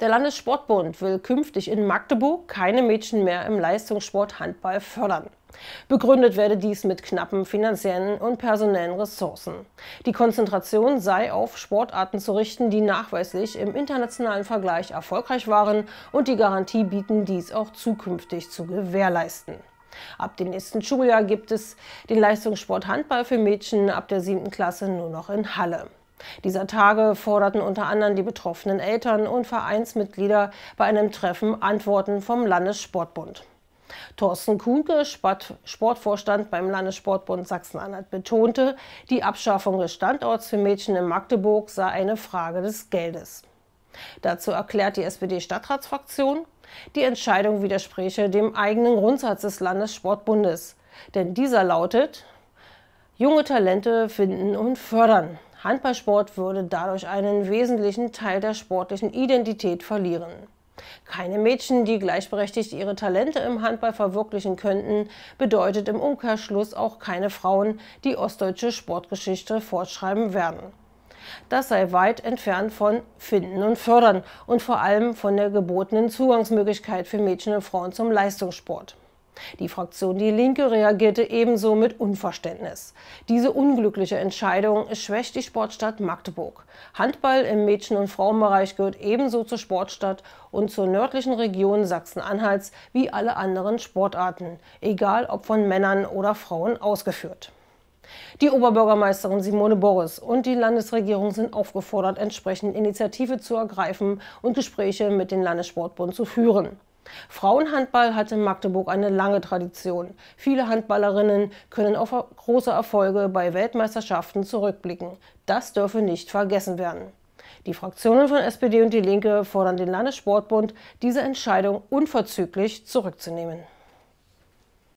Der Landessportbund will künftig in Magdeburg keine Mädchen mehr im Leistungssport Handball fördern. Begründet werde dies mit knappen finanziellen und personellen Ressourcen. Die Konzentration sei auf Sportarten zu richten, die nachweislich im internationalen Vergleich erfolgreich waren und die Garantie bieten, dies auch zukünftig zu gewährleisten. Ab dem nächsten Schuljahr gibt es den Leistungssport Handball für Mädchen ab der siebten Klasse nur noch in Halle. Dieser Tage forderten unter anderem die betroffenen Eltern und Vereinsmitglieder bei einem Treffen Antworten vom Landessportbund. Thorsten Kuhnke, Sportvorstand beim Landessportbund Sachsen-Anhalt, betonte, die Abschaffung des Standorts für Mädchen in Magdeburg sei eine Frage des Geldes. Dazu erklärt die SPD-Stadtratsfraktion, die Entscheidung widerspräche dem eigenen Grundsatz des Landessportbundes, denn dieser lautet, junge Talente finden und fördern. Handballsport würde dadurch einen wesentlichen Teil der sportlichen Identität verlieren. Keine Mädchen, die gleichberechtigt ihre Talente im Handball verwirklichen könnten, bedeutet im Umkehrschluss auch keine Frauen, die ostdeutsche Sportgeschichte fortschreiben werden. Das sei weit entfernt von Finden und Fördern und vor allem von der gebotenen Zugangsmöglichkeit für Mädchen und Frauen zum Leistungssport. Die Fraktion Die Linke reagierte ebenso mit Unverständnis. Diese unglückliche Entscheidung schwächt die Sportstadt Magdeburg. Handball im Mädchen- und Frauenbereich gehört ebenso zur Sportstadt und zur nördlichen Region Sachsen-Anhalts wie alle anderen Sportarten, egal ob von Männern oder Frauen ausgeführt. Die Oberbürgermeisterin Simone Boris und die Landesregierung sind aufgefordert, entsprechend Initiative zu ergreifen und Gespräche mit dem Landessportbund zu führen. Frauenhandball hat in Magdeburg eine lange Tradition. Viele Handballerinnen können auf große Erfolge bei Weltmeisterschaften zurückblicken. Das dürfe nicht vergessen werden. Die Fraktionen von SPD und Die Linke fordern den Landessportbund, diese Entscheidung unverzüglich zurückzunehmen.